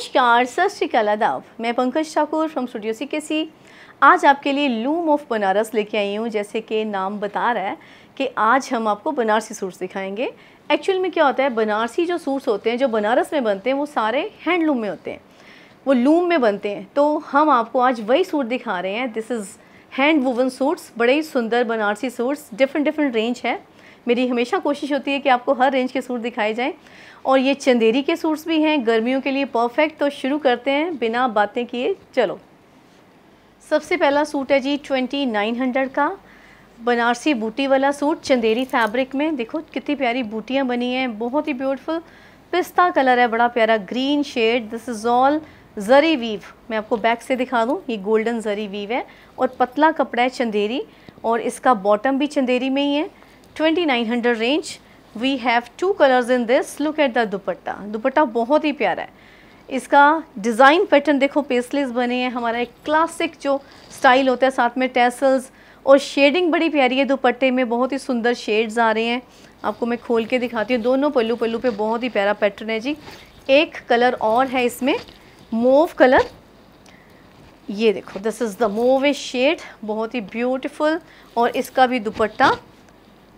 नमस्कार सत श्रीकाल आदाब मैं Pankaj Thakur from studio C K C आज आपके लिए लूम ऑफ बनारस लेके आई हूँ जैसे कि नाम बता रहा है कि आज हम आपको बनारसी सूट दिखाएंगे एक्चुअल में क्या होता है बनारसी जो सूट्स होते हैं जो बनारस में बनते हैं वो सारे हैंडलूम में होते हैं वो लूम में बनते हैं तो हम आपको आज वही सूट दिखा रहे हैं this is hand woven suits बड़े ही सुंदर Banarasi suits different different range है मेरी हमेशा कोशिश होती है कि आपको हर रेंज के सूट दिखाए जाएँ और ये चंदेरी के सूट्स भी हैं गर्मियों के लिए परफेक्ट तो शुरू करते हैं बिना बातें किए चलो सबसे पहला सूट है जी ट्वेंटी नाइन हंड्रेड का बनारसी बूटी वाला सूट चंदेरी फैब्रिक में देखो कितनी प्यारी बूटियाँ बनी हैं बहुत ही ब्यूटीफुल पिस्ता कलर है बड़ा प्यारा green shade this is all zari weave मैं आपको बैक से दिखा दूँ ये गोल्डन जरी वीव है और पतला कपड़ा है चंदेरी और इसका बॉटम भी चंदेरी में ही है twenty nine hundred range we have two colours in this look at the dupatta dupatta बहुत ही प्यारा है इसका डिज़ाइन पैटर्न देखो पेसलेस बने हैं हमारा एक क्लासिक जो स्टाइल होता है साथ में टेसल्स और शेडिंग बड़ी प्यारी है दुपट्टे में बहुत ही सुंदर शेड्स आ रहे हैं आपको मैं खोल के दिखाती हूँ दोनों पल्लू पल्लू पे बहुत ही प्यारा पैटर्न है जी एक कलर और है इसमें मोव कलर ये देखो this is the mauve a shade बहुत ही ब्यूटिफुल और इसका भी दुपट्टा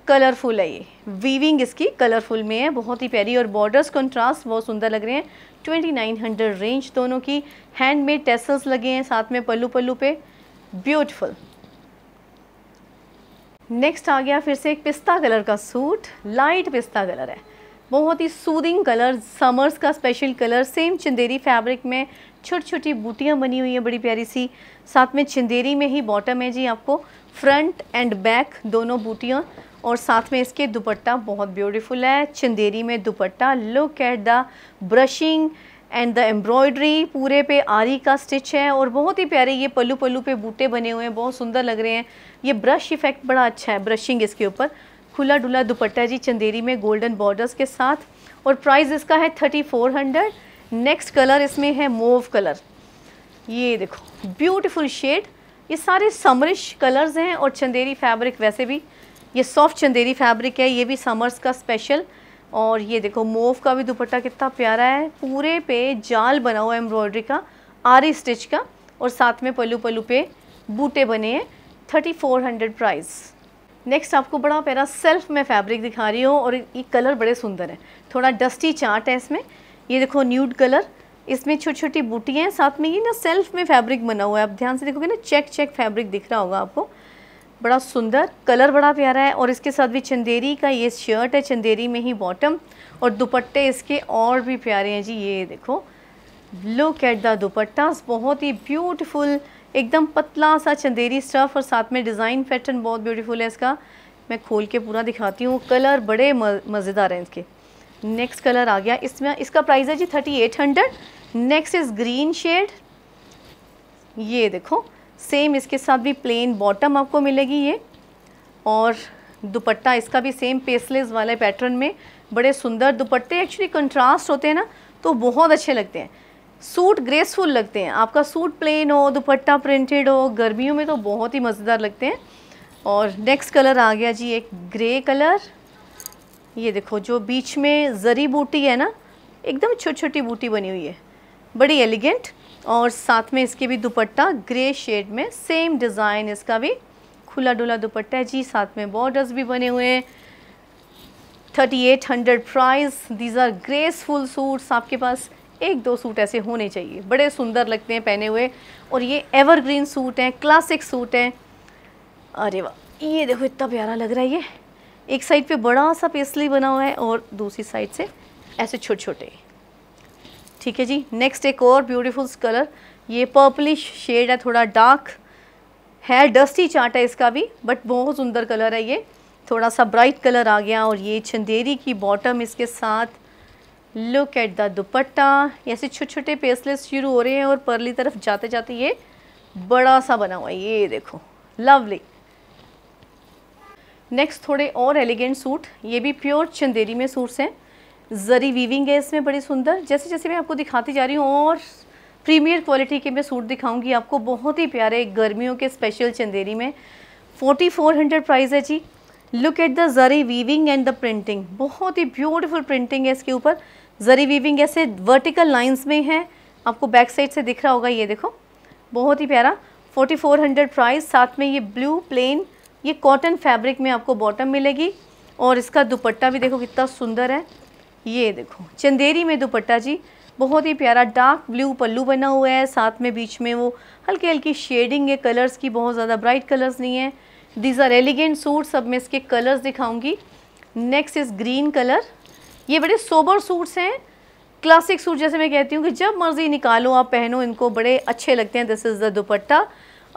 कलरफुल है ये वीविंग इसकी कलरफुल में है बहुत ही प्यारी और बॉर्डर्स कंट्रास्ट बहुत सुंदर लग रहे हैं 2900 रेंज दोनों की हैंडमेड टेसल्स लगे हैं साथ में पल्लू पल्लू पे ब्यूटीफुल नेक्स्ट आ गया फिर से एक पिस्ता कलर का सूट लाइट पिस्ता कलर है बहुत ही सूदिंग कलर समर्स का special colour same Chanderi fabric में छोटी छोटी बूटियाँ बनी हुई हैं बड़ी प्यारी सी साथ में चिंदेरी में ही बॉटम है जी आपको फ्रंट एंड बैक दोनों बूटियाँ और साथ में इसके दुपट्टा बहुत ब्यूटीफुल है चंदेरी में dupatta look at the brushing and the embroidery पूरे पे आरी का स्टिच है और बहुत ही प्यारे ये पल्लू पल्लू पे बूटे बने हुए हैं बहुत सुंदर लग रहे हैं ये ब्रश इफेक्ट बड़ा अच्छा है ब्रशिंग इसके ऊपर खुला डुला दुपट्टा जी चंदेरी में गोल्डन बॉर्डर्स के साथ और प्राइस इसका है thirty four hundred next colour इसमें है मोव कलर ये देखो ब्यूटिफुल शेड ये सारे समरिश कलर्स हैं और चंदेरी फैब्रिक वैसे भी ये सॉफ्ट चंदेरी फैब्रिक है ये भी समर्स का स्पेशल और ये देखो मोव का भी दुपट्टा कितना प्यारा है पूरे पे जाल बना हुआ एम्ब्रॉयडरी का आरी स्टिच का और साथ में पलू पलू पे बूटे बने हैं thirty four hundred price next आपको बड़ा प्यारा सेल्फ में फैब्रिक दिखा रही हूँ और ये कलर बड़े सुंदर है थोड़ा डस्टी चार्ट है इसमें ये देखो न्यूड कलर इसमें छोटी छोटी बूटी हैं साथ में ये ना सेल्फ में फैब्रिक बना हुआ है आप ध्यान से देखोगे ना चेक चेक फैब्रिक दिख रहा होगा आपको बड़ा सुंदर कलर बड़ा प्यारा है और इसके साथ भी चंदेरी का ये शर्ट है चंदेरी में ही बॉटम और दुपट्टे इसके और भी प्यारे हैं जी ये देखो लुक एट द दुपट्टा बहुत ही ब्यूटीफुल एकदम पतला सा चंदेरी स्टफ़ और साथ में डिज़ाइन पैटर्न बहुत ब्यूटीफुल है इसका मैं खोल के पूरा दिखाती हूँ कलर बड़े मज़ेदार हैं इसके नेक्स्ट कलर आ गया इसमें इसका प्राइस है जी thirty eight hundred next is green shade ये देखो सेम इसके साथ भी प्लेन बॉटम आपको मिलेगी ये और दुपट्टा इसका भी सेम पेसलेस वाले पैटर्न में बड़े सुंदर दुपट्टे एक्चुअली कंट्रास्ट होते हैं ना तो बहुत अच्छे लगते हैं सूट ग्रेसफुल लगते हैं आपका सूट प्लेन हो दुपट्टा प्रिंटेड हो गर्मियों में तो बहुत ही मज़ेदार लगते हैं और नेक्स्ट कलर आ गया जी एक ग्रे कलर ये देखो जो बीच में जरी बूटी है ना एकदम छोटी छोटी बूटी बनी हुई है बड़ी एलिगेंट और साथ में इसके भी दुपट्टा ग्रे शेड में सेम डिज़ाइन इसका भी खुला डुला दुपट्टा है जी साथ में बॉर्डर्स भी बने हुए हैं thirty eight hundred price these are graceful suits आपके पास एक दो सूट ऐसे होने चाहिए बड़े सुंदर लगते हैं पहने हुए और ये एवरग्रीन सूट हैं क्लासिक सूट हैं अरे वाह ये देखो इतना प्यारा लग रहा है ये एक साइड पे बड़ा सा पेस्ली बना हुआ है और दूसरी साइड से ऐसे छोटे छोटे ठीक है जी नेक्स्ट एक और ब्यूटीफुल कलर ये पर्पलिश शेड है थोड़ा डार्क है डस्टी चाट है इसका भी बट बहुत सुंदर कलर है ये थोड़ा सा ब्राइट कलर आ गया और ये चंदेरी की बॉटम इसके साथ लुक एट द दुपट्टा ऐसे छोटे छोटे पेसलेस शुरू हो रहे हैं और परली तरफ जाते जाते ये बड़ा सा बना हुआ है ये देखो लवली नेक्स्ट थोड़े और एलिगेंट सूट ये भी प्योर चंदेरी में सूट्स हैं जरी वीविंग है इसमें बड़ी सुंदर जैसे जैसे मैं आपको दिखाती जा रही हूँ और प्रीमियर क्वालिटी के मैं सूट दिखाऊंगी आपको बहुत ही प्यारे गर्मियों के स्पेशल चंदेरी में 4400 प्राइस है जी look at the zari weaving and the printing बहुत ही ब्यूटीफुल प्रिंटिंग है इसके ऊपर जरी वीविंग ऐसे वर्टिकल लाइंस में है आपको बैक साइड से दिख रहा होगा ये देखो बहुत ही प्यारा 4400 प्राइस साथ में ये ब्लू प्लेन ये कॉटन फैब्रिक में आपको बॉटम मिलेगी और इसका दुपट्टा भी देखो कितना सुंदर है ये देखो चंदेरी में दुपट्टा जी बहुत ही प्यारा डार्क ब्लू पल्लू बना हुआ है साथ में बीच में वो हल्की हल्की शेडिंग है कलर्स की बहुत ज़्यादा ब्राइट कलर्स नहीं है दीज आर एलिगेंट सूट सब मैं इसके कलर्स दिखाऊंगी नेक्स्ट इज़ ग्रीन कलर ये बड़े सोबर सूट्स हैं क्लासिक सूट जैसे मैं कहती हूँ कि जब मर्ज़ी निकालो आप पहनो इनको बड़े अच्छे लगते हैं दिस इज़ द दुपट्टा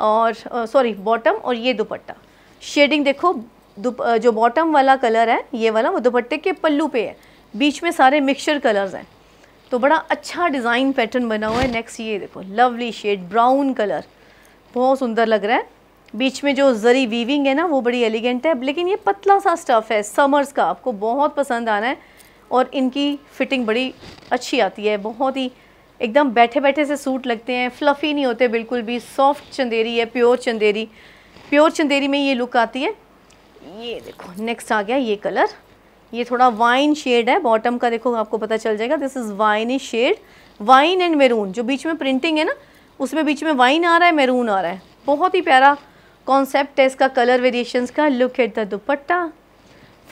और सॉरी बॉटम और ये दुपट्टा शेडिंग देखो जो बॉटम वाला कलर है ये वाला वो दुपट्टे के पल्लू पे है बीच में सारे मिक्सचर कलर्स हैं तो बड़ा अच्छा डिज़ाइन पैटर्न बना हुआ है नेक्स्ट ये देखो लवली शेड ब्राउन कलर बहुत सुंदर लग रहा है बीच में जो जरी वीविंग है ना वो बड़ी एलिगेंट है लेकिन ये पतला सा स्टफ़ है समर्स का आपको बहुत पसंद आना है और इनकी फ़िटिंग बड़ी अच्छी आती है बहुत ही एकदम बैठे बैठे से सूट लगते हैं फ्लफ़ी नहीं होते बिल्कुल भी सॉफ्ट चंदेरी है प्योर चंदेरी प्योर चंदेरी में ये लुक आती है ये देखो नेक्स्ट आ गया ये कलर ये थोड़ा वाइन शेड है बॉटम का देखो आपको पता चल जाएगा this is wine is shade wine and maroon जो बीच में प्रिंटिंग है ना उसमें बीच में वाइन आ रहा है मेरून आ रहा है बहुत ही प्यारा कॉन्सेप्ट है इसका कलर वेरिएशंस का look at the dupatta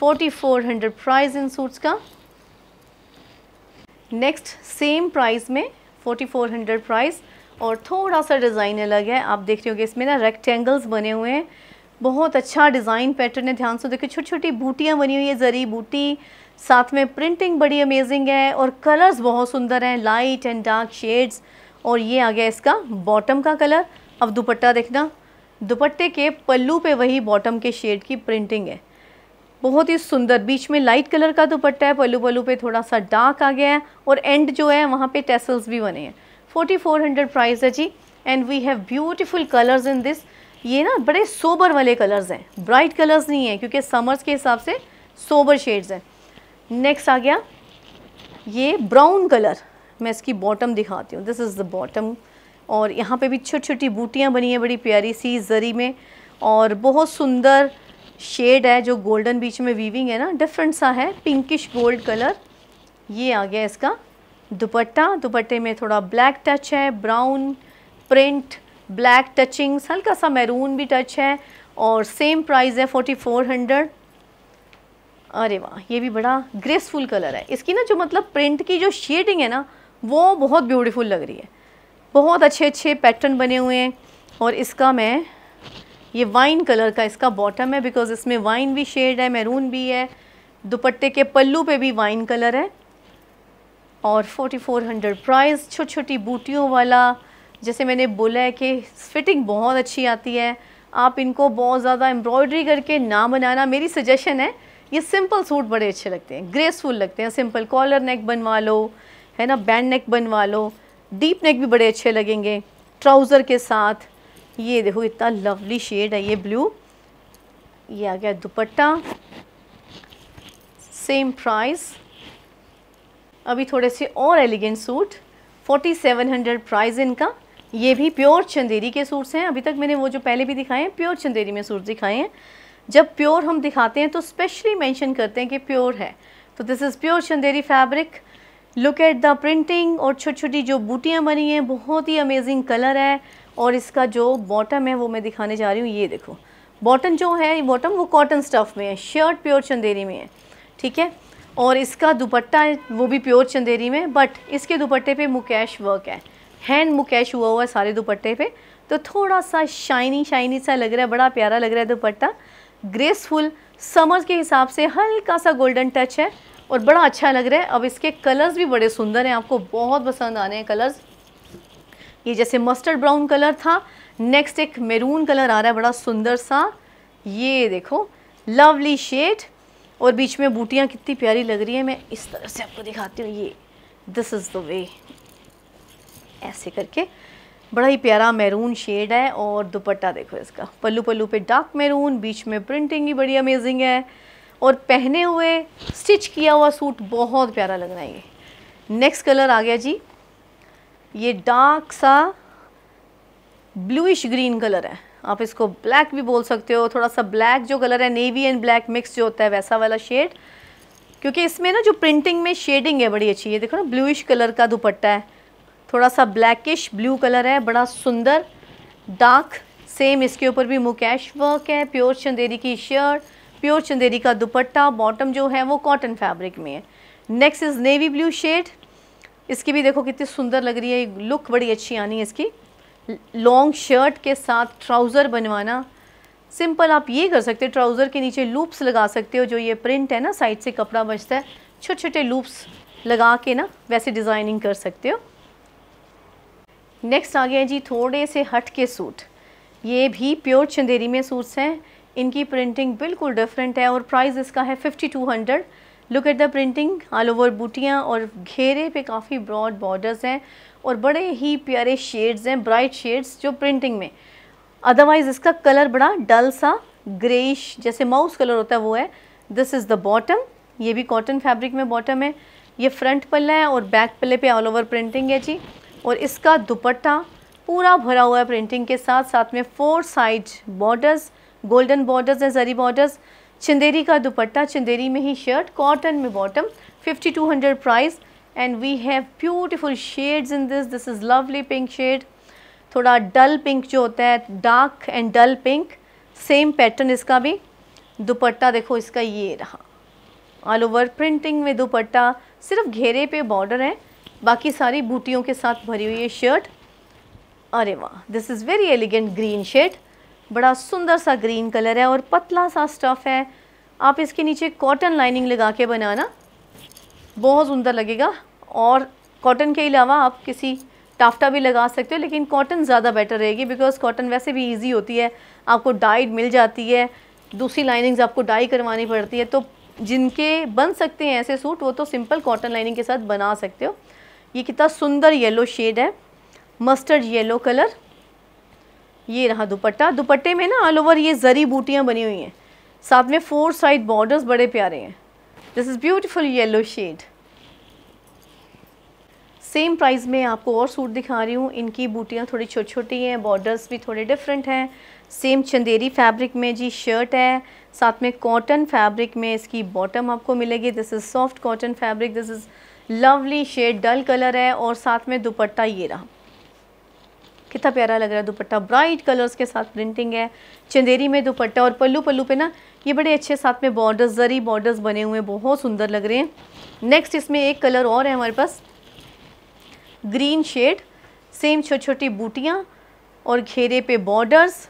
4400 price in suits का नेक्स्ट सेम प्राइस में 4400 प्राइस और थोड़ा सा डिज़ाइन अलग है आप देख रहे होगे इसमें ना रेक्टेंगल्स बने हुए हैं बहुत अच्छा डिज़ाइन पैटर्न है ध्यान से देखिए छोटी छोटी बूटियाँ बनी हुई है जरी बूटी साथ में प्रिंटिंग बड़ी अमेजिंग है और कलर्स बहुत सुंदर हैं लाइट एंड डार्क शेड्स और ये आ गया इसका बॉटम का कलर अब दुपट्टा देखना दुपट्टे के पल्लू पे वही बॉटम के शेड की प्रिंटिंग है बहुत ही सुंदर बीच में लाइट कलर का दुपट्टा है पल्लू पल्लू पे थोड़ा सा डार्क आ गया है और एंड जो है वहाँ पे टेसल्स भी बने हैं 4400 प्राइस है जी and we have beautiful colours in this ये ना बड़े सोबर वाले कलर्स हैं ब्राइट कलर्स नहीं है क्योंकि समर्स के हिसाब से सोबर शेड्स हैं नेक्स्ट आ गया ये ब्राउन कलर मैं इसकी बॉटम दिखाती हूँ दिस इज़ द बॉटम और यहाँ पे भी छोटी छोटी बूटियाँ बनी हैं बड़ी प्यारी सी जरी में और बहुत सुंदर शेड है जो गोल्डन बीच में वीविंग है ना डिफरेंट सा है पिंकिश गोल्ड कलर ये आ गया इसका दुपट्टा दुपट्टे में थोड़ा ब्लैक टच है ब्राउन प्रिंट ब्लैक टचिंग्स हल्का सा मैरून भी टच है और सेम प्राइस है फोर्टी फोर हंड्रेड अरे वाह ये भी बड़ा ग्रेसफुल कलर है इसकी ना जो मतलब प्रिंट की जो शेडिंग है ना वो बहुत ब्यूटीफुल लग रही है बहुत अच्छे अच्छे पैटर्न बने हुए हैं और इसका मैं ये वाइन कलर का इसका बॉटम है बिकॉज इसमें वाइन भी शेड है मैरून भी है दुपट्टे के पल्लू पे भी वाइन कलर है और 4400 प्राइस छोटी छोटी बूटियों वाला जैसे मैंने बोला है कि फिटिंग बहुत अच्छी आती है आप इनको बहुत ज़्यादा एम्ब्रॉयडरी करके ना बनाना मेरी सजेशन है ये सिंपल सूट बड़े अच्छे लगते हैं ग्रेसफुल लगते हैं सिंपल कॉलर नेक बनवा लो है ना बैंड नेक बनवा लो डीप नेक भी बड़े अच्छे लगेंगे ट्राउज़र के साथ ये देखो इतना लवली शेड है ये ब्लू ये आ गया दुपट्टा सेम प्राइस अभी थोड़े से और एलिगेंट सूट 4700 प्राइस इनका ये भी प्योर चंदेरी के सूट्स हैं अभी तक मैंने वो जो पहले भी दिखाए हैं प्योर चंदेरी में सूट दिखाए हैं जब प्योर हम दिखाते हैं तो स्पेशली मेंशन करते हैं कि प्योर है तो this is pure Chanderi fabric look at the printing और छोटी छोटी जो बूटियाँ बनी हैं बहुत ही अमेजिंग कलर है और इसका जो बॉटम है वो मैं दिखाने जा रही हूँ ये देखो बॉटम जो है बॉटम वो कॉटन स्टफ़ में है शर्ट प्योर चंदेरी में है ठीक है और इसका दुपट्टा वो भी प्योर चंदेरी में बट इसके दुपट्टे पे मुकेश वर्क है हैंड मुकेश हुआ हुआ है सारे दुपट्टे पे तो थोड़ा सा शाइनी शाइनी सा लग रहा है बड़ा प्यारा लग रहा है दुपट्टा ग्रेसफुल समर के हिसाब से हल्का सा गोल्डन टच है और बड़ा अच्छा लग रहा है अब इसके कलर्स भी बड़े सुंदर हैं आपको बहुत पसंद आने हैं कलर्स ये जैसे मस्टर्ड ब्राउन कलर था नेक्स्ट एक मेरून कलर आ रहा है बड़ा सुंदर सा ये देखो लवली शेड और बीच में बूटियाँ कितनी प्यारी लग रही है मैं इस तरह से आपको दिखाती हूँ ये दिस इज़ द वे ऐसे करके बड़ा ही प्यारा मैरून शेड है और दुपट्टा देखो इसका पल्लू पल्लू पे डार्क मैरून बीच में प्रिंटिंग ही बड़ी अमेजिंग है और पहने हुए स्टिच किया हुआ सूट बहुत प्यारा लग रहा है ये नेक्स्ट कलर आ गया जी ये डार्क सा ब्लूइश ग्रीन कलर है आप इसको ब्लैक भी बोल सकते हो थोड़ा सा ब्लैक जो कलर है नेवी एंड ब्लैक मिक्स जो होता है वैसा वाला शेड क्योंकि इसमें ना जो प्रिंटिंग में शेडिंग है बड़ी अच्छी है देखो ना ब्लूइश कलर का दुपट्टा है थोड़ा सा ब्लैकिश ब्लू कलर है बड़ा सुंदर डार्क सेम इसके ऊपर भी मुकेश वर्क है प्योर चंदेरी की शर्ट प्योर चंदेरी का दुपट्टा बॉटम जो है वो कॉटन फैब्रिक में है next is navy blue shade इसकी भी देखो कितनी सुंदर लग रही है लुक बड़ी अच्छी आनी है इसकी लॉन्ग शर्ट के साथ ट्राउज़र बनवाना सिंपल आप ये कर सकते हो ट्राउज़र के नीचे लूप्स लगा सकते हो जो ये प्रिंट है ना साइड से कपड़ा बचता है छोटे छोटे लूप्स लगा के ना वैसे डिज़ाइनिंग कर सकते हो नेक्स्ट आ गया जी थोड़े से हट के सूट ये भी प्योर चंदेरी में सूट्स हैं इनकी प्रिंटिंग बिल्कुल डिफरेंट है और प्राइस इसका है fifty two hundred look at the printing all over बूटियाँ और घेरे पे काफ़ी ब्रॉड बॉर्डर्स हैं और बड़े ही प्यारे शेड्स हैं ब्राइट शेड्स जो प्रिंटिंग में अदरवाइज़ इसका कलर बड़ा डल सा ग्रेश जैसे माउस कलर होता है वो है दिस इज़ द बॉटम ये भी कॉटन फैब्रिक में बॉटम है ये फ्रंट पल्ला है और बैक पल्ले पे ऑल ओवर प्रिंटिंग है जी और इसका दुपट्टा पूरा भरा हुआ है प्रिंटिंग के साथ साथ में four side borders golden borders या जरी बॉर्डर्स चंदेरी का दुपट्टा चिंदेरी में ही शर्ट कॉटन में bottom 5200 price and we have beautiful shades in this this is lovely pink shade थोड़ा डल पिंक जो होता है dark and dull pink same pattern इसका भी दुपट्टा देखो इसका ये रहा ऑल ओवर प्रिंटिंग में दुपट्टा सिर्फ घेरे पे बॉर्डर है बाकी सारी बूटियों के साथ भरी हुई ये शर्ट अरे वाह this is very elegant green shirt बड़ा सुंदर सा ग्रीन कलर है और पतला सा स्टफ़ है आप इसके नीचे कॉटन लाइनिंग लगा के बनाना बहुत सुंदर लगेगा और कॉटन के अलावा आप किसी टाफ्टा भी लगा सकते हो लेकिन कॉटन ज़्यादा बेटर रहेगी बिकॉज कॉटन वैसे भी ईजी होती है आपको डाइड मिल जाती है दूसरी लाइनिंग्स आपको डाई करवानी पड़ती है तो जिनके बन सकते हैं ऐसे सूट वो तो सिंपल कॉटन लाइनिंग के साथ बना सकते हो ये कितना सुंदर येलो शेड है मस्टर्ड येलो कलर ये रहा दुपट्टा दुपट्टे में ना ऑल ओवर ये जरी बूटियाँ बनी हुई हैं साथ में फोर साइड बॉर्डर्स बड़े प्यारे हैं this is beautiful yellow shade same price में आपको और सूट दिखा रही हूँ इनकी बूटियाँ थोड़ी छोटी छोटी हैं बॉर्डर्स भी थोड़े डिफरेंट हैं सेम चंदेरी फैब्रिक में जी शर्ट है साथ में कॉटन फैब्रिक में इसकी बॉटम आपको मिलेगी this is soft cotton fabric this is lovely shade dull colour है और साथ में दुपट्टा ये रहा कितना प्यारा लग रहा है दुपट्टा ब्राइट कलर्स के साथ प्रिंटिंग है चंदेरी में दुपट्टा और पल्लू पल्लू पे ना ये बड़े अच्छे साथ में बॉर्डर्स जरी बॉर्डर्स बने हुए हैं बहुत सुंदर लग रहे हैं नेक्स्ट इसमें एक कलर और है हमारे पास ग्रीन शेड सेम छोटी छोटी बूटियाँ और घेरे पे बॉर्डर्स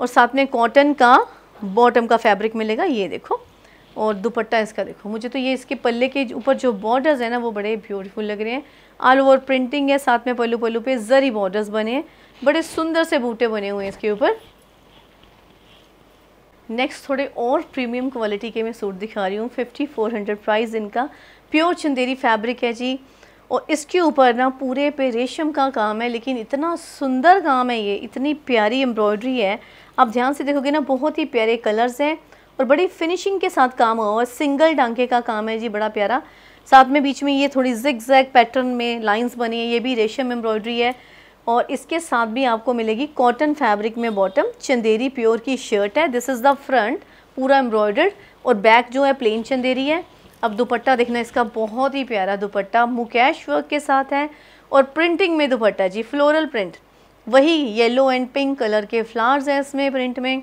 और साथ में कॉटन का बॉटम का फैब्रिक मिलेगा ये देखो और दुपट्टा इसका देखो मुझे तो ये इसके पल्ले के ऊपर जो बॉर्डर्स है ना वो बड़े ब्यूटीफुल लग रहे हैं ऑल ओवर प्रिंटिंग है साथ में पल्लू पल्लू पे जरी बॉर्डर्स बने हैं बड़े सुंदर से बूटे बने हुए हैं इसके ऊपर नेक्स्ट थोड़े और प्रीमियम क्वालिटी के मैं सूट दिखा रही हूँ फिफ्टी फोर हंड्रेड प्राइस इनका प्योर चंदेरी फैब्रिक है जी और इसके ऊपर ना पूरे पे रेशम का काम है लेकिन इतना सुंदर काम है ये इतनी प्यारी एम्ब्रॉयडरी है आप ध्यान से देखोगे ना बहुत ही प्यारे कलर्स हैं और बड़ी फिनिशिंग के साथ काम हुआ और सिंगल डांके का काम है जी बड़ा प्यारा साथ में बीच में ये थोड़ी जिग जैग पैटर्न में लाइंस बनी है ये भी रेशम एम्ब्रॉयडरी है और इसके साथ भी आपको मिलेगी कॉटन फैब्रिक में बॉटम चंदेरी प्योर की शर्ट है दिस इज़ द फ्रंट पूरा एम्ब्रॉयडर्ड और बैक जो है प्लेन चंदेरी है अब दुपट्टा देखना इसका बहुत ही प्यारा दुपट्टा मुकेश वर्क के साथ है और प्रिंटिंग में दुपट्टा जी फ्लोरल प्रिंट वही येलो एंड पिंक कलर के फ्लावर्स हैं इसमें प्रिंट में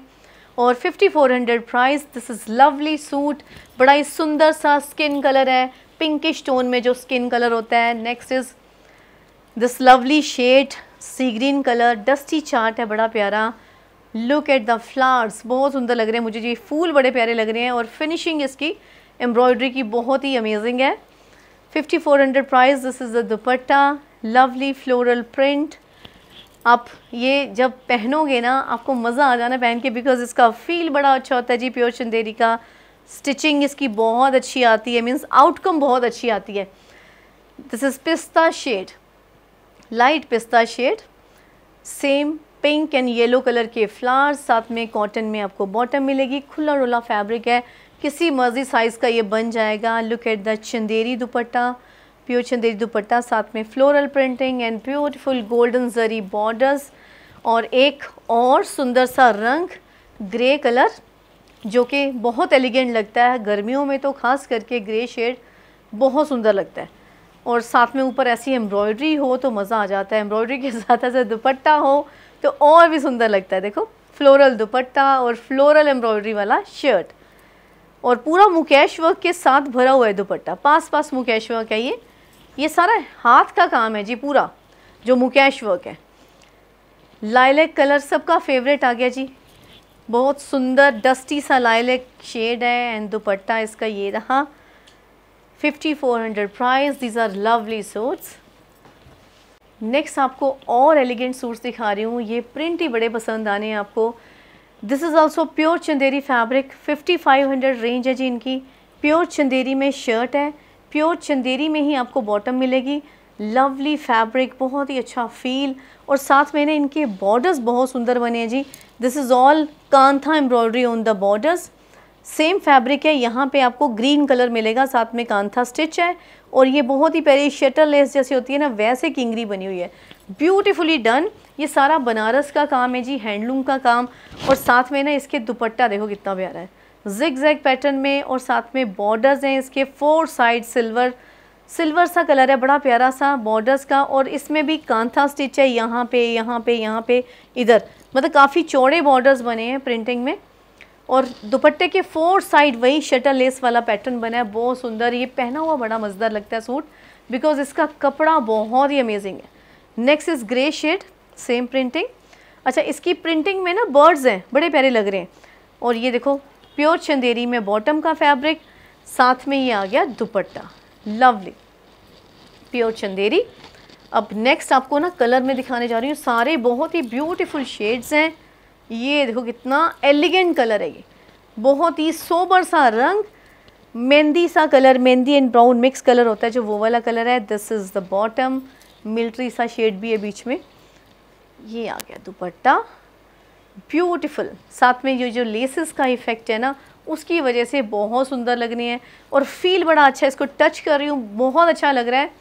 और 5400 price this is lovely suit बड़ा ही सुंदर सा स्किन कलर है पिंकिश टोन में जो स्किन कलर होता है next is this lovely shade sea green colour dusty chart है बड़ा प्यारा लुक एट द फ्लावर्स बहुत सुंदर लग रहे हैं मुझे ये फूल बड़े प्यारे लग रहे हैं और फिनिशिंग इसकी एम्ब्रॉयडरी की बहुत ही अमेजिंग है 5400 price this is the dupatta lovely floral print आप ये जब पहनोगे ना आपको मज़ा आ जाना पहन के बिकॉज इसका फील बड़ा अच्छा होता है जी प्योर चंदेरी का स्टिचिंग इसकी बहुत अच्छी आती है मीन्स आउटकम बहुत अच्छी आती है दिस इज़ पिस्ता शेड लाइट पिस्ता shade same pink and yellow colour के फ्लावर्स साथ में कॉटन में आपको बॉटम मिलेगी खुला रुला फैब्रिक है किसी मर्जी साइज़ का ये बन जाएगा look at the Chanderi dupatta pure Chanderi dupatta साथ में floral printing and beautiful golden zari borders और एक और सुंदर सा रंग ग्रे कलर जो कि बहुत एलिगेंट लगता है गर्मियों में तो खास करके ग्रे शेड बहुत सुंदर लगता है और साथ में ऊपर ऐसी एम्ब्रॉयडरी हो तो मज़ा आ जाता है एम्ब्रॉयडरी के साथ ऐसा दुपट्टा हो तो और भी सुंदर लगता है देखो फ्लोरल दुपट्टा और फ्लोरल एम्ब्रॉयडरी वाला शर्ट और पूरा मुकेश वर्क के साथ भरा हुआ है दुपट्टा पास पास मुकेश वर्क है ये ये सारा हाथ का काम है जी पूरा जो मुकेश वर्क है लाइलेक कलर सबका फेवरेट आ गया जी बहुत सुंदर डस्टी सा लाइलेक शेड है एंड दुपट्टा इसका ये रहा 5400 price these are lovely suits next आपको और एलिगेंट सूट्स दिखा रही हूँ ये प्रिंट ही बड़े पसंद आने हैं आपको this is also pure Chanderi fabric 5500 range है जी इनकी प्योर चंदेरी में शर्ट है प्योर चंदेरी में ही आपको बॉटम मिलेगी लवली फैब्रिक बहुत ही अच्छा फील और साथ में ना इनके बॉर्डर्स बहुत सुंदर बने हैं जी this is all kantha embroidery on the borders same fabric है यहाँ पे आपको ग्रीन कलर मिलेगा साथ में कांथा स्टिच है और ये बहुत ही पहले शटर लेस जैसी होती है ना वैसे किंगरी बनी हुई है ब्यूटिफुली डन ये सारा बनारस का काम है जी हैंडलूम का काम और साथ में ना इसके दुपट्टा देखो कितना प्यारा है जिग जैग पैटर्न में और साथ में बॉर्डर्स हैं इसके फोर साइड सिल्वर सिल्वर सा कलर है बड़ा प्यारा सा बॉर्डर्स का और इसमें भी कांथा स्टिच है यहाँ पे यहाँ पे यहाँ पे इधर मतलब काफ़ी चौड़े बॉर्डर्स बने हैं प्रिंटिंग में और दुपट्टे के फोर साइड वही शटर लेस वाला पैटर्न बना है बहुत सुंदर ये पहना हुआ बड़ा मज़ेदार लगता है सूट बिकॉज इसका कपड़ा बहुत ही अमेजिंग है next is grey shade same printing अच्छा इसकी प्रिंटिंग में ना बर्ड्स हैं बड़े प्यारे लग रहे हैं और ये देखो प्योर चंदेरी में बॉटम का फैब्रिक साथ में ये आ गया दुपट्टा लवली प्योर चंदेरी अब नेक्स्ट आपको ना कलर में दिखाने जा रही हूँ सारे बहुत ही ब्यूटीफुल शेड्स हैं ये देखो कितना एलिगेंट कलर है ये बहुत ही सोबर सा रंग मेहंदी सा colour mehndi and brown mix colour होता है जो वो वाला कलर है this is the bottom military सा शेड भी है बीच में ये आ गया दुपट्टा ब्यूटीफुल साथ में ये जो लेसेस का इफ़ेक्ट है ना उसकी वजह से बहुत सुंदर लग रही है और फील बड़ा अच्छा है इसको टच कर रही हूँ बहुत अच्छा लग रहा है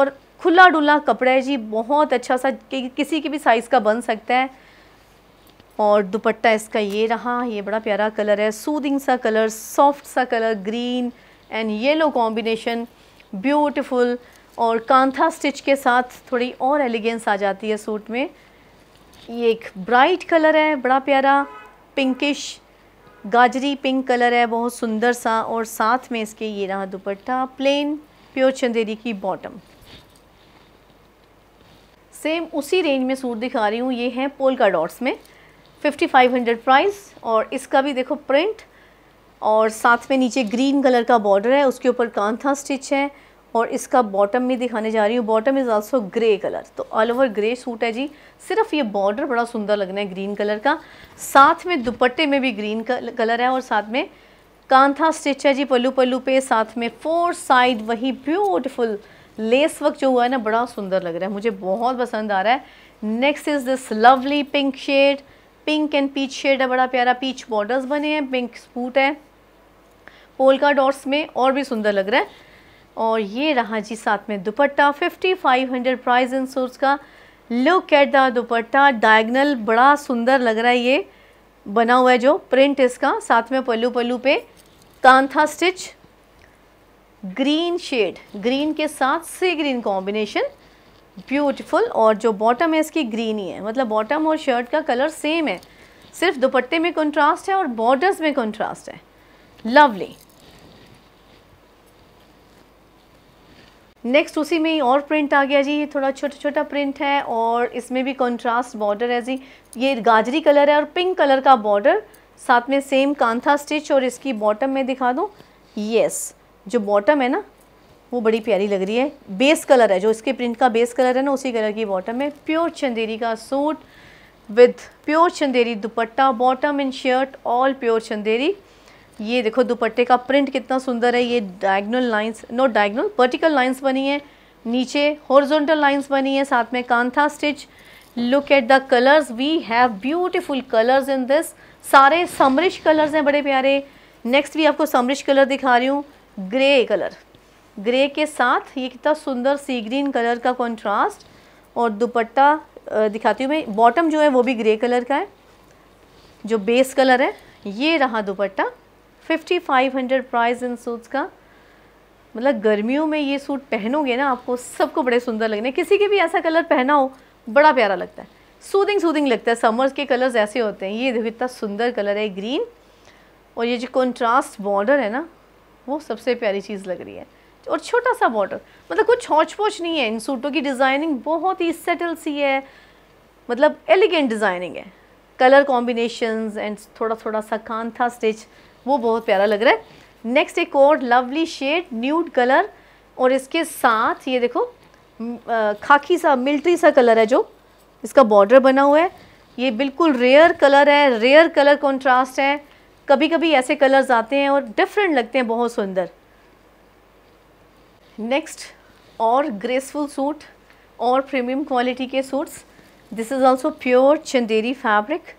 और खुला डुला कपड़ा है जी बहुत अच्छा सा कि, किसी के भी साइज़ का बन सकता है और दुपट्टा इसका ये रहा ये बड़ा प्यारा कलर है सूदिंग सा कलर सॉफ्ट सा colour green and yellow combination beautiful और कांथा स्टिच के साथ थोड़ी और एलिगेंस आ जाती है सूट में ये एक ब्राइट कलर है बड़ा प्यारा पिंकिश गाजरी पिंक कलर है बहुत सुंदर सा और साथ में इसके ये रहा दुपट्टा प्लेन प्योर चंदेरी की बॉटम सेम उसी रेंज में सूट दिखा रही हूँ ये है पोलका डॉट्स में 5500 प्राइस और इसका भी देखो प्रिंट और साथ में नीचे ग्रीन कलर का बॉर्डर है उसके ऊपर कांथा स्टिच है और इसका बॉटम भी दिखाने जा रही हूँ bottom is also grey colour तो ऑल ओवर ग्रे सूट है जी सिर्फ ये बॉर्डर बड़ा सुंदर लगना है ग्रीन कलर का साथ में दुपट्टे में भी ग्रीन कलर है और साथ में कांथा स्टिच है जी पल्लू पल्लू पे साथ में फोर साइड वही ब्यूटिफुल लेस वर्क जो हुआ है ना बड़ा सुंदर लग रहा है मुझे बहुत पसंद आ रहा है next is this lovely pink shade pink and peach shade है बड़ा प्यारा पीच बॉर्डर्स बने हैं पिंक स्पूट है पोलका डॉट्स में और भी सुंदर लग रहा है और ये रहा जी साथ में dupatta fifty five hundred price in suits का लुक एट दुपट्टा डायगनल बड़ा सुंदर लग रहा है ये बना हुआ है जो प्रिंट इसका साथ में पल्लू पल्लू पे kantha stitch green shade green के साथ से ग्रीन कॉम्बिनेशन ब्यूटीफुल और जो बॉटम है इसकी ग्रीन ही है मतलब बॉटम और शर्ट का कलर सेम है सिर्फ दुपट्टे में कंट्रास्ट है और बॉर्डर्स में कंट्रास्ट है लवली नेक्स्ट उसी में ही और प्रिंट आ गया जी ये थोड़ा छोटा छोटा प्रिंट है और इसमें भी कंट्रास्ट बॉर्डर है जी ये गाजरी कलर है और पिंक कलर का बॉर्डर साथ में सेम कांथा स्टिच और इसकी बॉटम में दिखा दूँ येस जो बॉटम है ना वो बड़ी प्यारी लग रही है बेस कलर है जो इसके प्रिंट का बेस कलर है ना उसी कलर की बॉटम है प्योर चंदेरी का suit with pure Chanderi dupatta bottom and shirt all pure Chanderi ये देखो दुपट्टे का प्रिंट कितना सुंदर है ये diagonal lines no diagonal vertical lines बनी है नीचे हॉरिजॉन्टल लाइंस बनी है साथ में kantha stitch look at the colours we have beautiful colours in this सारे समरिश कलर्स हैं बड़े प्यारे नेक्स्ट भी आपको समरिश कलर दिखा रही हूँ ग्रे कलर ग्रे के साथ ये कितना सुंदर सी ग्रीन कलर का कॉन्ट्रास्ट और दुपट्टा दिखाती हूँ मैं बॉटम जो है वो भी ग्रे कलर का है जो बेस कलर है ये रहा dupatta fifty five hundred price इन सूट्स का मतलब गर्मियों में ये सूट पहनोगे ना आपको सबको बड़े सुंदर लगने किसी के भी ऐसा कलर पहना हो बड़ा प्यारा लगता है सूदिंग सूदिंग लगता है समर्स के कलर्स ऐसे होते हैं ये देखो इतना सुंदर कलर है ग्रीन और ये जो कॉन्ट्रास्ट बॉर्डर है ना वो सबसे प्यारी चीज़ लग रही है और छोटा सा बॉर्डर मतलब कुछ हौच पोच नहीं है इन सूटों की डिज़ाइनिंग बहुत ही सेटल सी है मतलब एलिगेंट डिज़ाइनिंग है कलर कॉम्बिनेशन एंड थोड़ा थोड़ा सा कांथा स्टिच वो बहुत प्यारा लग रहा है नेक्स्ट एक और लवली शेड न्यूड कलर और इसके साथ ये देखो खाकी सा मिल्ट्री सा कलर है जो इसका बॉर्डर बना हुआ है ये बिल्कुल रेयर कलर है रेयर कलर कॉन्ट्रास्ट है कभी कभी ऐसे कलर्स आते हैं और डिफरेंट लगते हैं बहुत सुंदर नेक्स्ट और ग्रेसफुल सूट और प्रीमियम क्वालिटी के suits this is also pure Chanderi fabric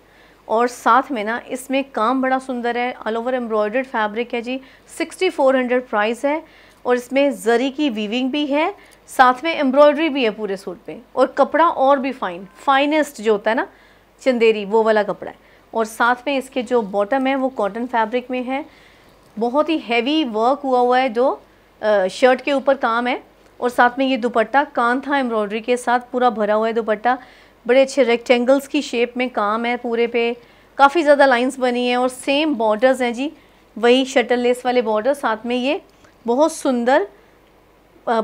और साथ में ना इसमें काम बड़ा सुंदर है ऑल ओवर एम्ब्रॉयडर्ड फैब्रिक है जी 6400 प्राइस है और इसमें जरी की वीविंग भी है साथ में एम्ब्रॉयडरी भी है पूरे सूट पे और कपड़ा और भी फाइन फाइनेस्ट जो होता है ना चंदेरी वो वाला कपड़ा है और साथ में इसके जो बॉटम है वो कॉटन फैब्रिक में है बहुत ही हैवी वर्क हुआ हुआ है जो शर्ट के ऊपर काम है और साथ में ये दुपट्टा कान था एम्ब्रॉयडरी के साथ पूरा भरा हुआ है दुपट्टा बड़े अच्छे रेक्टेंगल्स की शेप में काम है पूरे पे काफ़ी ज़्यादा लाइंस बनी हैं और सेम बॉर्डर्स हैं जी वही शटल लेस वाले बॉर्डर साथ में ये बहुत सुंदर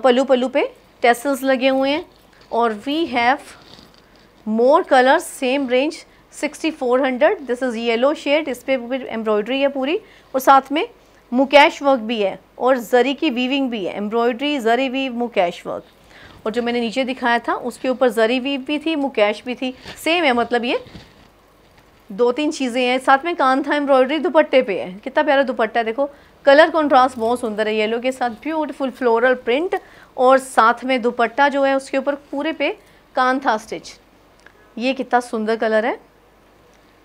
पलू पलू पे टेसल्स लगे हुए हैं और we have more colours same range 6400 this is yellow shade इस पर एम्ब्रॉयड्री है पूरी और साथ में मुकेश वर्क भी है और जरी की वीविंग भी है embroidery zari weave mukaish work और जो मैंने नीचे दिखाया था उसके ऊपर जरी वीप भी थी मुकैश भी थी सेम है मतलब ये दो तीन चीज़ें हैं साथ में कान था एम्ब्रॉयडरी दुपट्टे पे है कितना प्यारा दुपट्टा है देखो कलर कॉन्ट्रास्ट बहुत सुंदर है येलो के साथ ब्यूटीफुल फ्लोरल प्रिंट और साथ में दुपट्टा जो है उसके ऊपर पूरे पे कान था स्टिच ये कितना सुंदर कलर है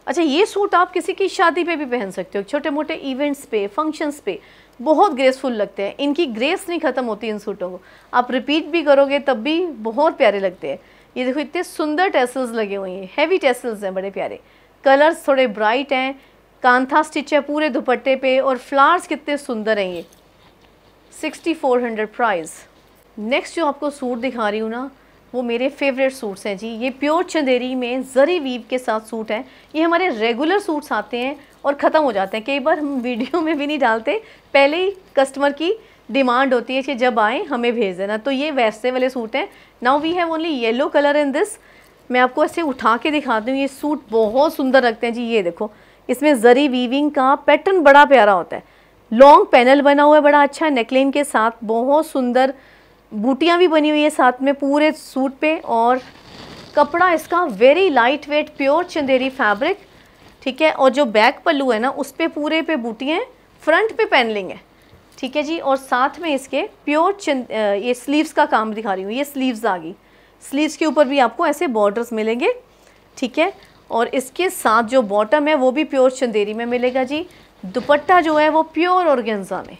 अच्छा ये सूट आप किसी की शादी पे भी पहन सकते हो छोटे मोटे इवेंट्स पे फंक्शंस पे बहुत ग्रेसफुल लगते हैं इनकी ग्रेस नहीं ख़त्म होती इन सूटों को आप रिपीट भी करोगे तब भी बहुत प्यारे लगते हैं ये देखो इतने सुंदर टेसल्स लगे हुए हैं हैवी टेसल्स हैं बड़े प्यारे कलर्स थोड़े ब्राइट हैं कांथा स्टिच है पूरे दुपट्टे पे और फ्लावर्स कितने सुंदर हैं ये sixty four hundred price next जो आपको सूट दिखा रही हूँ ना वो मेरे फेवरेट सूट्स हैं जी ये प्योर चंदेरी में ज़री वीव के साथ सूट हैं ये हमारे रेगुलर सूट्स आते हैं और ख़त्म हो जाते हैं कई बार हम वीडियो में भी नहीं डालते पहले ही कस्टमर की डिमांड होती है कि जब आएँ हमें भेज देना तो ये वैसे वाले सूट हैं now we have only yellow colour in this मैं आपको ऐसे उठा के दिखाती हूँ ये सूट बहुत सुंदर लगते हैं जी ये देखो इसमें ज़री वीविंग का पैटर्न बड़ा प्यारा होता है लॉन्ग पैनल बना हुआ है बड़ा अच्छा नेकलेन के साथ बहुत सुंदर बूटियाँ भी बनी हुई है साथ में पूरे सूट पे और कपड़ा इसका very light weight pure Chanderi fabric ठीक है और जो बैक पल्लू है ना उस पर पूरे पे बूटियाँ फ्रंट पे पैनलिंग है ठीक है जी और साथ में इसके प्योर चंद ये स्लीव्स का काम दिखा रही हूँ ये स्लीव्स आ गई स्लीव्स के ऊपर भी आपको ऐसे बॉर्डर्स मिलेंगे ठीक है और इसके साथ जो बॉटम है वो भी प्योर चंदेरी में मिलेगा जी दुपट्टा जो है वो प्योर और में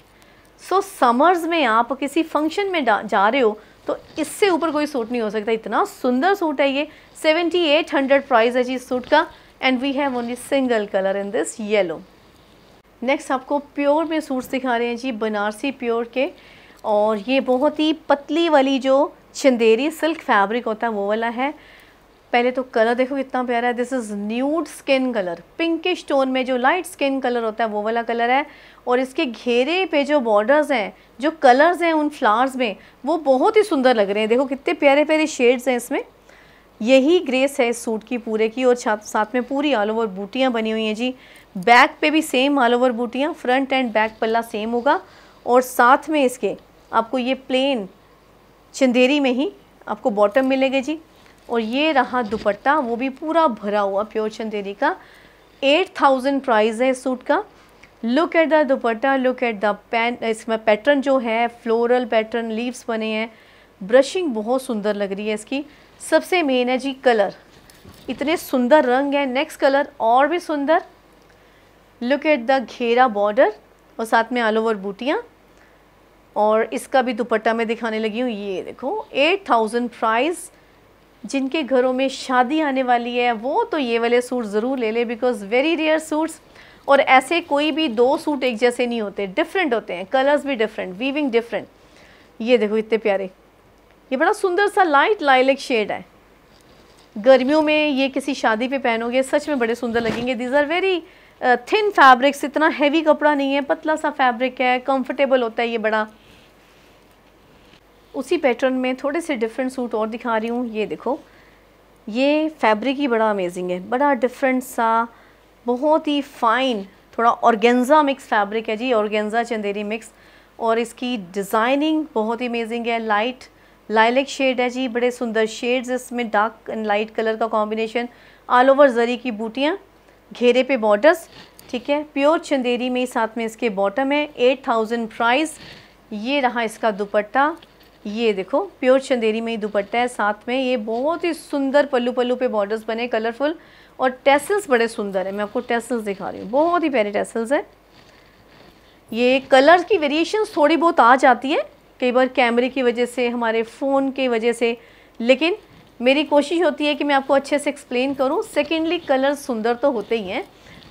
सो so, समर्स में आप किसी फंक्शन में जा रहे हो तो इससे ऊपर कोई सूट नहीं हो सकता इतना सुंदर सूट है ये सेवेंटी एट हंड्रेड प्राइस है जी इस सूट का and we have only single colour in this yellow next आपको प्योर में सूट्स दिखा रहे हैं जी बनारसी प्योर के और ये बहुत ही पतली वाली जो छंदेरी सिल्क फैब्रिक होता है वो वाला है पहले तो कलर देखो कितना प्यारा है this is nude skin colour pinkish tone में जो लाइट स्किन कलर होता है वो वाला कलर है और इसके घेरे पे जो बॉर्डर्स हैं जो कलर्स हैं उन फ्लावर्स में वो बहुत ही सुंदर लग रहे हैं देखो कितने प्यारे प्यारे शेड्स हैं इसमें यही ग्रेस है इस सूट की पूरे की और साथ में पूरी ऑल ओवर बूटियाँ बनी हुई हैं जी बैक पे भी सेम ऑल ओवर बूटियाँ फ्रंट एंड बैक पल्ला सेम होगा और साथ में इसके आपको ये प्लेन चंदेरी में ही आपको बॉटम मिलेगा जी और ये रहा दुपट्टा वो भी पूरा भरा हुआ प्योर चंदेरी का एट थाउजेंड प्राइज़ है इस सूट का look at the dupatta look at the pan इसमें पैटर्न जो है फ्लोरल पैटर्न लीव्स बने हैं ब्रशिंग बहुत सुंदर लग रही है इसकी सबसे मेन है जी कलर इतने सुंदर रंग है नेक्स्ट कलर और भी सुंदर लुक एट द घेरा बॉर्डर और साथ में ऑल ओवर बूटियाँ और इसका भी दुपट्टा मैं दिखाने लगी हूँ ये देखो एट थाउजेंड प्राइज़ जिनके घरों में शादी आने वाली है वो तो ये वाले सूट ज़रूर ले लें बिकॉज़ वेरी रेयर सूट्स और ऐसे कोई भी दो सूट एक जैसे नहीं होते डिफरेंट होते हैं कलर्स भी डिफरेंट वीविंग डिफरेंट ये देखो इतने प्यारे ये बड़ा सुंदर सा लाइट लाइलिक शेड है गर्मियों में ये किसी शादी पे पहनोगे सच में बड़े सुंदर लगेंगे these are very thin fabrics इतना हैवी कपड़ा नहीं है पतला सा फैब्रिक है कंफर्टेबल होता है ये बड़ा उसी पैटर्न में थोड़े से डिफरेंट सूट और दिखा रही हूँ ये देखो ये फैब्रिक ही बड़ा अमेजिंग है बड़ा डिफरेंट सा बहुत ही फाइन थोड़ा औरगेंजा मिक्स फैब्रिक है जी औरगेंजा चंदेरी मिक्स और इसकी डिज़ाइनिंग बहुत ही अमेजिंग है लाइट लाइलिक शेड है जी बड़े सुंदर शेड्स इसमें डार्क एंड लाइट कलर का कॉम्बिनेशन ऑल ओवर जरी की बूटियाँ घेरे पे बॉर्डर्स ठीक है प्योर चंदेरी में साथ में इसके बॉटम है एट थाउजेंड प्राइस ये रहा इसका दुपट्टा ये देखो प्योर चंदेरी में ही दुपट्टा है साथ में ये बहुत ही सुंदर पल्लू पल्लू पे बॉर्डर्स बने कलरफुल और टेसल्स बड़े सुंदर है मैं आपको टेसल्स दिखा रही हूँ बहुत ही प्यारे टेसल्स हैं ये कलर की वेरिएशन थोड़ी बहुत आ जाती है कई बार कैमरे की वजह से हमारे फ़ोन की वजह से लेकिन मेरी कोशिश होती है कि मैं आपको अच्छे से एक्सप्लेन करूँ सेकेंडली कलर सुंदर तो होते ही हैं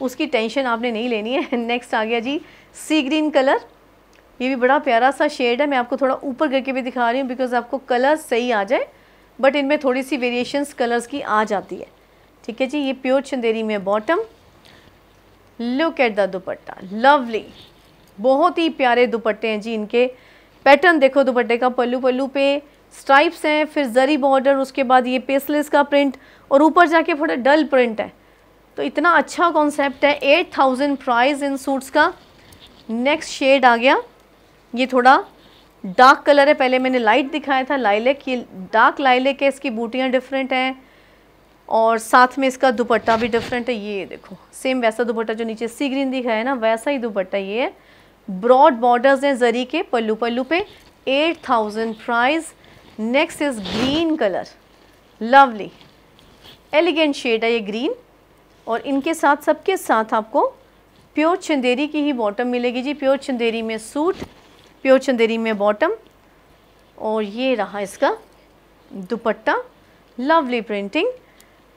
उसकी टेंशन आपने नहीं लेनी है नेक्स्ट आ गया जी सी ग्रीन कलर ये भी बड़ा प्यारा सा शेड है मैं आपको थोड़ा ऊपर करके भी दिखा रही हूँ बिकॉज आपको कलर सही आ जाए बट इनमें थोड़ी सी वेरिएशंस कलर्स की आ जाती है ठीक है जी ये प्योर चंदेरी में bottom look at the dupatta lovely बहुत ही प्यारे दुपट्टे हैं जी इनके पैटर्न देखो दुपट्टे का पल्लू पल्लू पे स्ट्राइप्स हैं फिर जरी बॉर्डर उसके बाद ये पेसलेस का प्रिंट और ऊपर जाके थोड़ा डल प्रिंट है तो इतना अच्छा कॉन्सेप्ट है eight thousand price in suits का नेक्स्ट शेड आ गया ये थोड़ा डार्क कलर है पहले मैंने लाइट दिखाया था लाइलेक ये डार्क लाइलेक है इसकी बूटियाँ डिफरेंट हैं और साथ में इसका दुपट्टा भी डिफरेंट है ये देखो सेम वैसा दुपट्टा जो नीचे सी ग्रीन दिखाया है ना वैसा ही दुपट्टा ये है ब्रॉड बॉर्डर्स हैं जरी के पल्लू पल्लू पे eight thousand price next is green colour lovely elegant shade है ये ग्रीन और इनके साथ सबके साथ आपको प्योर चंदेरी की ही बॉटम मिलेगी जी प्योर चंदेरी में सूट प्योर चंदेरी में बॉटम और ये रहा इसका दुपट्टा लवली प्रिंटिंग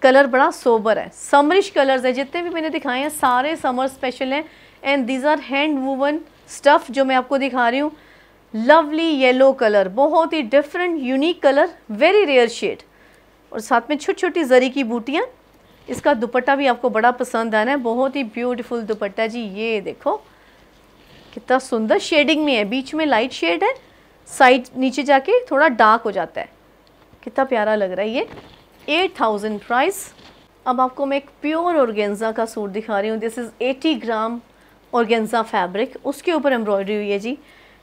कलर बड़ा सोबर है समरिश कलर्स है जितने भी मैंने दिखाए हैं सारे समर स्पेशल हैं and these are hand woven stuff जो मैं आपको दिखा रही हूँ लवली येलो कलर बहुत ही different unique colour very rare shade और साथ में छोटी छोटी जरी की बूटियाँ इसका दुपट्टा भी आपको बड़ा पसंद आना है बहुत ही ब्यूटीफुल दुपट्टा जी ये देखो कितना सुंदर शेडिंग में है बीच में लाइट शेड है साइड नीचे जाके थोड़ा डार्क हो जाता है कितना प्यारा लग रहा है ये एट थाउजेंड प्राइस अब आपको मैं एक प्योर ऑर्गेंजा का सूट दिखा रही हूँ this is eighty gram organza fabric उसके ऊपर एम्ब्रॉयडरी हुई है जी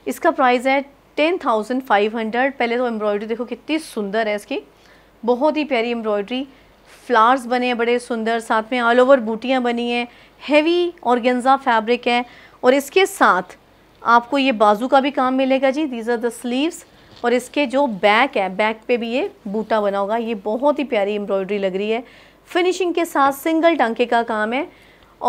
इसका प्राइस है टेन थाउजेंड फाइव हंड्रेड पहले तो एम्ब्रॉयडरी देखो कितनी सुंदर है इसकी बहुत ही प्यारी एम्ब्रॉयडरी फ्लावर्स बने हैं बड़े सुंदर साथ में ऑल ओवर बूटियाँ बनी हैं हेवी ऑर्गेंजा फैब्रिक है और इसके साथ आपको ये बाजू का भी काम मिलेगा जी दीज आर द स्लीव्स और इसके जो बैक है बैक पे भी ये बूटा बना होगा ये बहुत ही प्यारी एम्ब्रॉयडरी लग रही है फिनिशिंग के साथ सिंगल टांके का काम है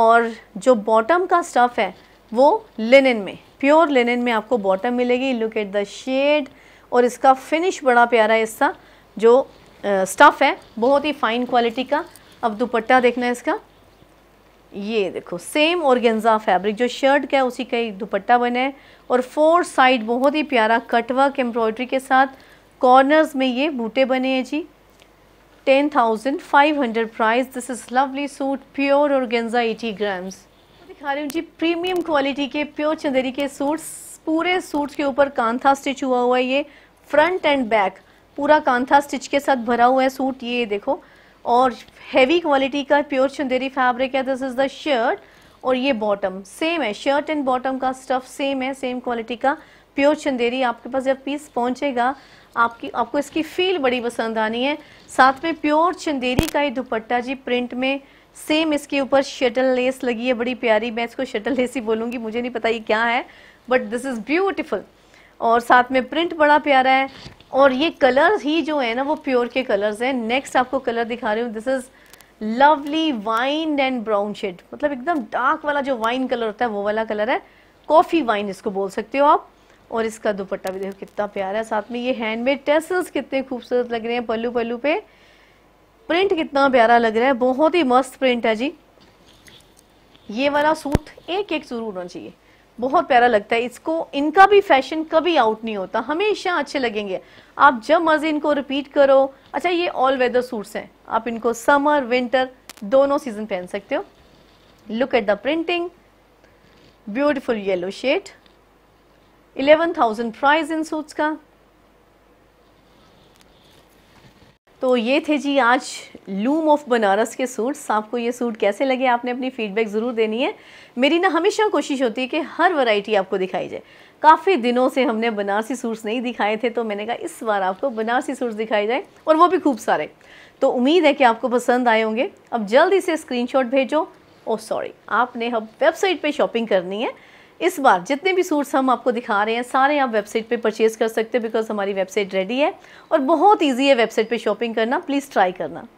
और जो बॉटम का स्टफ़ है वो लिनन में प्योर लिनन में आपको बॉटम मिलेगी लुक एट द शेड और इसका फिनिश बड़ा प्यारा है इसका जो स्टफ़ है बहुत ही फ़ाइन क्वालिटी का अब दुपट्टा देखना है इसका ये देखो सेम ऑर्गेन्जा फैब्रिक जो शर्ट का है उसी का एक दुपट्टा बना है और फोर साइड बहुत ही प्यारा कटवर्क एम्ब्रॉयडरी के साथ कॉर्नर्स में ये बूटे बने हैं जी ten thousand five hundred price this is lovely suit pure organza eighty grams दिखा रही हूँ जी प्रीमियम क्वालिटी के प्योर चंदेरी के सूट्स पूरे सूट के ऊपर कांथा स्टिच हुआ हुआ है ये फ्रंट एंड बैक पूरा कांथा स्टिच के साथ भरा हुआ है सूट ये देखो और हैवी क्वालिटी का प्योर चंदेरी फैब्रिक है दिस इज द शर्ट और ये बॉटम सेम है शर्ट एंड बॉटम का स्टफ सेम है सेम क्वालिटी का प्योर चंदेरी आपके पास जब पीस पहुंचेगा आपकी आपको इसकी फील बड़ी पसंद आनी है साथ में प्योर चंदेरी का ये दुपट्टा जी प्रिंट में सेम इसके ऊपर शटल लेस लगी है बड़ी प्यारी मैं इसको शटल लेस ही बोलूँगी मुझे नहीं पता ये क्या है बट दिस इज़ ब्यूटिफुल और साथ में प्रिंट बड़ा प्यारा है और ये कलर्स ही जो है ना वो प्योर के कलर्स हैं नेक्स्ट आपको कलर दिखा रही हूँ this is lovely wine and brown shade मतलब एकदम डार्क वाला जो वाइन कलर होता है वो वाला कलर है कॉफ़ी वाइन इसको बोल सकते हो आप और इसका दुपट्टा भी देखो कितना प्यारा है साथ में ये हैंडमेड टेसल्स कितने खूबसूरत लग रहे हैं पल्लू पल्लू पे प्रिंट कितना प्यारा लग रहा है बहुत ही मस्त प्रिंट है जी ये वाला सूट एक एक जरूर होना चाहिए बहुत प्यारा लगता है इसको इनका भी फैशन कभी आउट नहीं होता हमेशा अच्छे लगेंगे आप जब मर्जी इनको रिपीट करो अच्छा ये ऑल वेदर सूट्स हैं आप इनको समर विंटर दोनों सीजन पहन सकते हो look at the printing beautiful yellow shade eleven thousand price in suits का तो ये थे जी आज लूम ऑफ बनारस के सूट्स आपको ये सूट कैसे लगे आपने अपनी फीडबैक ज़रूर देनी है मेरी ना हमेशा कोशिश होती है कि हर वैरायटी आपको दिखाई जाए काफ़ी दिनों से हमने बनारसी सूट्स नहीं दिखाए थे तो मैंने कहा इस बार आपको बनारसी सूट्स दिखाए जाए और वो भी खूब सारे तो उम्मीद है कि आपको पसंद आए होंगे अब जल्द से स्क्रीन भेजो ओ oh, सॉरी आपने हम वेबसाइट पर शॉपिंग करनी है इस बार जितने भी सूट्स हम आपको दिखा रहे हैं सारे आप वेबसाइट पे परचेज़ कर सकते हैं बिकॉज हमारी वेबसाइट रेडी है और बहुत ईजी है वेबसाइट पे शॉपिंग करना प्लीज़ ट्राई करना